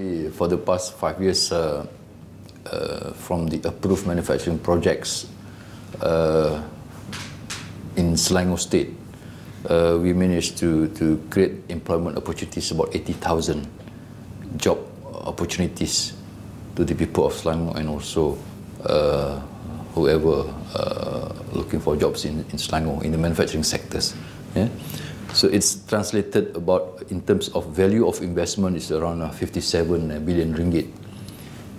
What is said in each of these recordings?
actually for the past five years uh, uh, from the approved manufacturing projects uh, in Selangor State, uh, we managed to, to create employment opportunities about eighty thousand job opportunities to the people of Selangor and also uh, whoever uh, looking for jobs in, in Selangor in the manufacturing sectors. Yeah? So it's translated about in terms of value of investment is around 57 uh, uh, billion ringgit.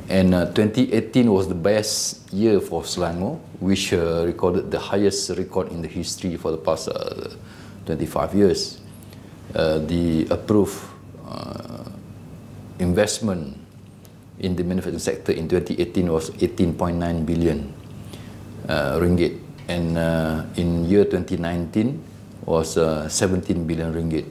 And uh, 2018 was the best year for Selangor, which uh, recorded the highest record in the history for the past uh, 25 years. Uh, the approved uh, investment in the manufacturing sector in 2018 was 18.9 billion uh, ringgit. And uh, in year 2019, was uh, 17 billion ringgit.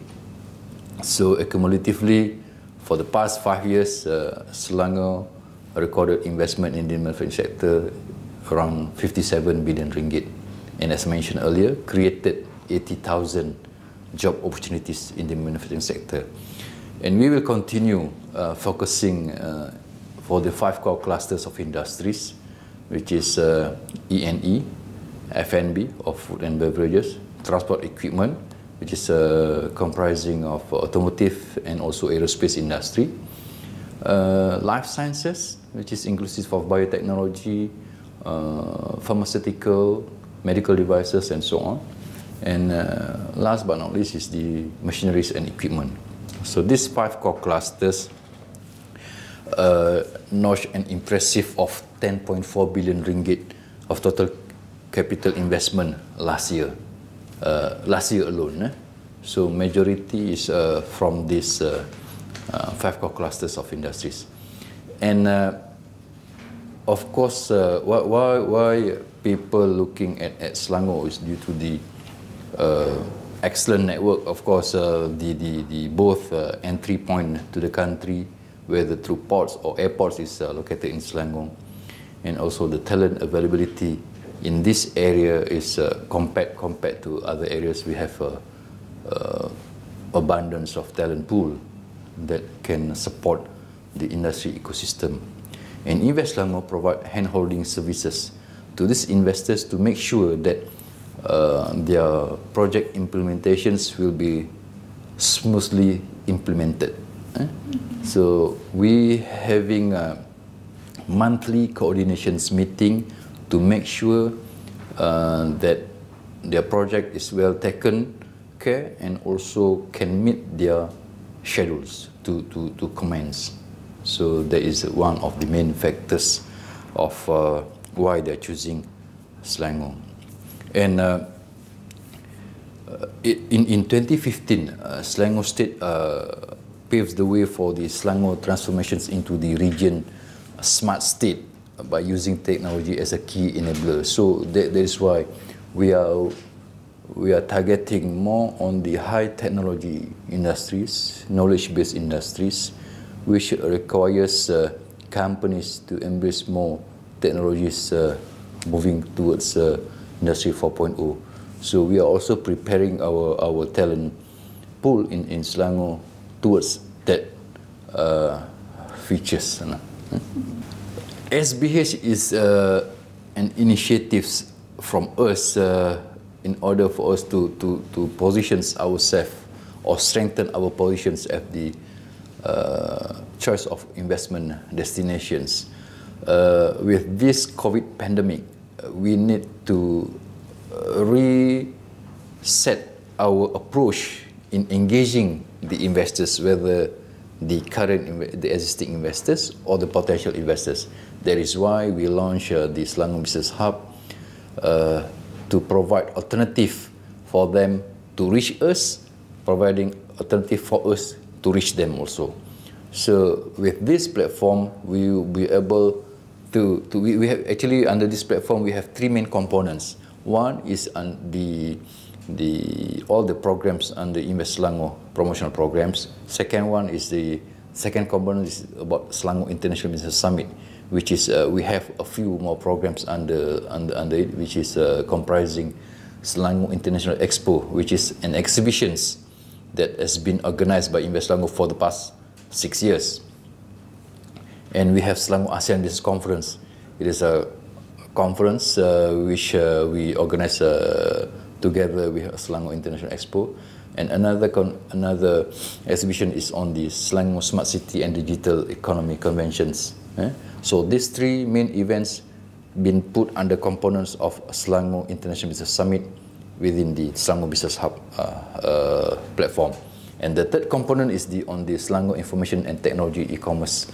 So accumulatively, for the past five years, uh, Selangor recorded investment in the manufacturing sector around 57 billion ringgit, and as mentioned earlier, created 80,000 job opportunities in the manufacturing sector. And we will continue uh, focusing uh, for the five core clusters of industries, which is uh, E&E, F&B or food and beverages, transport equipment, which is uh, comprising of automotive and also aerospace industry. Uh, life sciences, which is inclusive of biotechnology, uh, pharmaceutical, medical devices, and so on. And uh, last but not least is the machineries and equipment. So these five core clusters uh, notch an impressive of 10.4 billion ringgit of total capital investment last year. Uh, last year alone. Eh? So majority is uh, from this uh, uh, five core clusters of industries. And uh, of course, uh, why, why, why people looking at, at Selangor is due to the uh, excellent network, of course, uh, the, the, the both uh, entry point to the country, whether through ports or airports is uh, located in Selangor, and also the talent availability in this area is uh, compared compared to other areas we have a, a abundance of talent pool that can support the industry ecosystem and invest Lango provide handholding services to these investors to make sure that uh, their project implementations will be smoothly implemented eh? so we having a monthly coordinations meeting to make sure uh, that their project is well taken care and also can meet their schedules to, to, to commence. So that is one of the main factors of uh, why they're choosing Selangor. And uh, uh in, in 2015, uh, Selangor State uh, paves the way for the Selangor transformations into the region smart state by using technology as a key enabler. So that, that is why we are we are targeting more on the high technology industries, knowledge-based industries, which requires uh, companies to embrace more technologies uh, moving towards uh, Industry 4.0. So we are also preparing our, our talent pool in, in Selangor towards that uh, features. You know. SBH is uh, an initiatives from us uh, in order for us to to to positions ourselves or strengthen our positions at the uh, choice of investment destinations. Uh, with this COVID pandemic, we need to uh, reset our approach in engaging the investors, whether the current, the existing investors or the potential investors. That is why we launched uh, the Selangor Business Hub uh, to provide alternative for them to reach us, providing alternative for us to reach them also. So with this platform, we will be able to, to we, we have actually under this platform, we have three main components. One is on the, the, all the programs under Invest Selangor promotional programs. Second one is the second component is about Selangor International Business Summit, which is uh, we have a few more programs under under, under it, which is uh, comprising Selangor International Expo, which is an exhibitions that has been organised by Invest Selangor for the past six years. And we have Selangor ASEAN Business Conference. It is a conference uh, which uh, we organise uh, together with Selangor International Expo. And another another exhibition is on the Selangor Smart City and Digital Economy Conventions Eh? So these three main events been put under components of Selangor International Business Summit within the Selangor Business Hub uh, uh, platform. And the third component is the on the Selangor Information and Technology E-commerce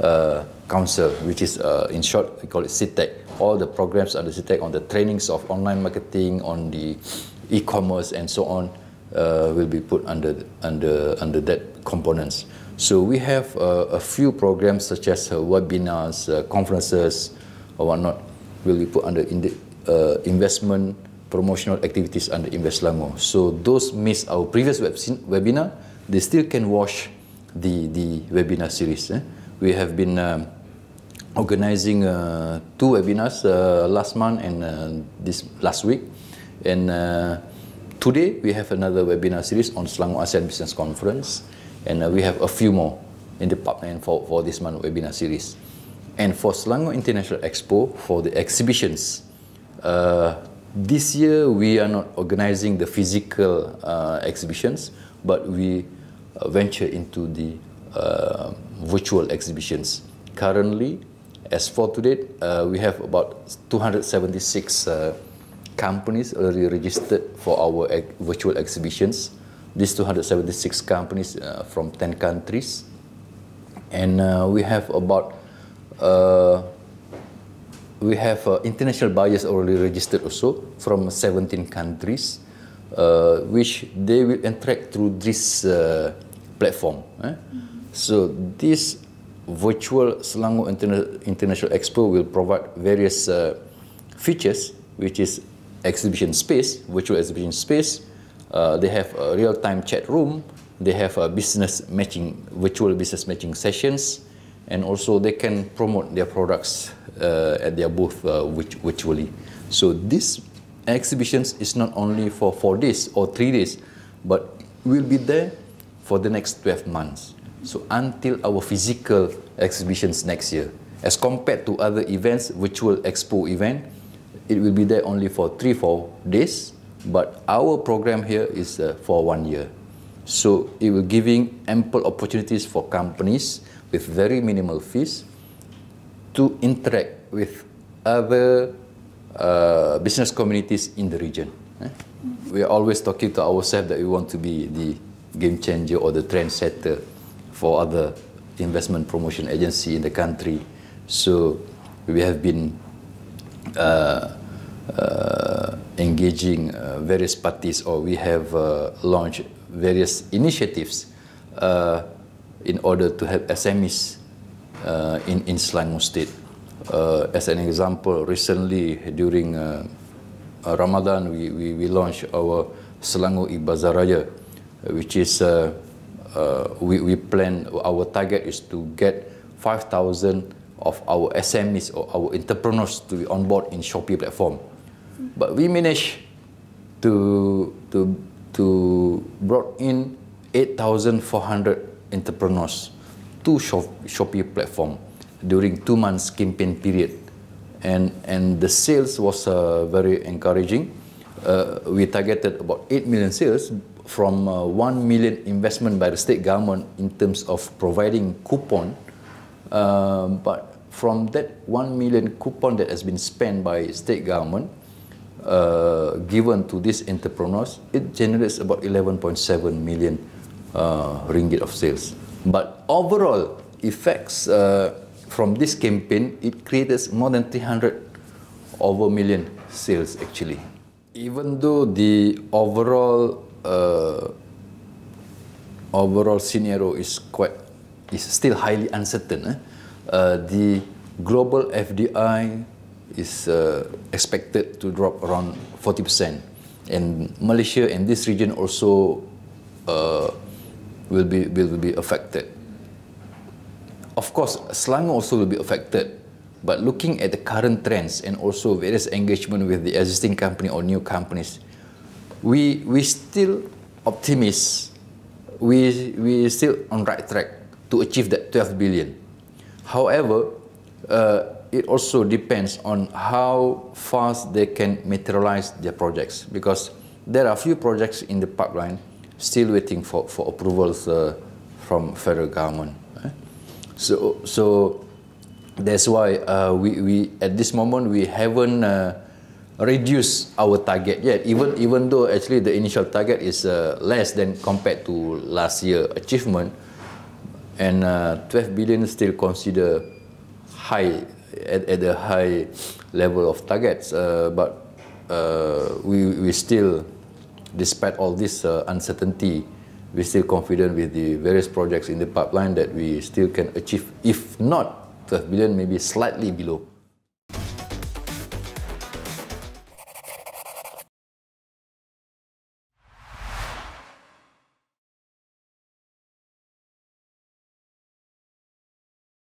uh, Council, which is uh, in short we call it CITEC. All the programs under CITEC, on the trainings of online marketing, on the e-commerce, and so on uh, will be put under under under that components. So we have uh, a few programs such as uh, webinars, uh, conferences, or whatnot, will be put under in the, uh, investment promotional activities under Invest Lamo. So those missed our previous web webinar, they still can watch the the webinar series. Eh? We have been uh, organizing uh, two webinars uh, last month and uh, this last week, and uh, today we have another webinar series on Selangor ASEAN Business Conference. Uh, and uh, we have a few more in the pipeline for, for this month webinar series. And for Selangor International Expo, for the exhibitions, uh, this year we are not organizing the physical uh, exhibitions, but we uh, venture into the uh, virtual exhibitions. Currently, as for today, uh, we have about 276 uh, companies already registered for our e virtual exhibitions these 276 companies uh, from 10 countries and uh, we have about uh, we have uh, international buyers already registered also from 17 countries uh, which they will interact through this uh, platform eh? mm-hmm. so this virtual selangor Interna- international expo will provide various uh, features which is exhibition space virtual exhibition space Uh, they have a real-time chat room. They have a business matching, virtual business matching sessions, and also they can promote their products uh, at their booth uh, virtually. So this exhibitions is not only for four days or three days, but will be there for the next 12 months. So until our physical exhibitions next year, as compared to other events, virtual expo event, it will be there only for three, four days. But our program here is uh, for one year. So it will giving ample opportunities for companies with very minimal fees to interact with other uh, business communities in the region. Eh? We are always talking to ourselves that we want to be the game changer or the trendsetter for other investment promotion agency in the country. So we have been uh, uh engaging uh, various parties or we have uh, launched various initiatives uh, in order to help SMEs uh, in, in Selangor State. Uh, as an example, recently during uh, uh Ramadan, we, we, we launched our Selangor Ibazaraya, which is uh, uh, we, we plan, our target is to get 5,000 of our SMEs or our entrepreneurs to be on board in Shopee platform. But we managed to, to, to brought in 8,400 entrepreneurs to shop, Shopee platform during two months campaign period. And, and the sales was uh, very encouraging. Uh, we targeted about 8 million sales from uh, 1 million investment by the state government in terms of providing coupon. Uh, but from that 1 million coupon that has been spent by state government, uh, given to these entrepreneurs, it generates about 11.7 million uh, ringgit of sales. But overall effects uh, from this campaign, it created more than 300 over million sales actually. Even though the overall uh, overall scenario is quite is still highly uncertain, eh? uh, the global FDI is uh, expected to drop around 40%. And Malaysia and this region also uh, will, be, will be affected. Of course, Selangor also will be affected. But looking at the current trends and also various engagement with the existing company or new companies, we, we still optimist, we, we still on right track to achieve that 12 billion. However, uh, it also depends on how fast they can materialize their projects because there are few projects in the pipeline still waiting for, for approvals uh, from federal government. Eh? So, so that's why uh, we, we, at this moment, we haven't uh, reduced our target yet, even, even though actually the initial target is uh, less than compared to last year achievement, and uh, 12 billion still consider high at, at a high level of targets. Uh, but uh, we, we still, despite all this uh, uncertainty, we still confident with the various projects in the pipeline that we still can achieve, if not 12 billion, maybe slightly below.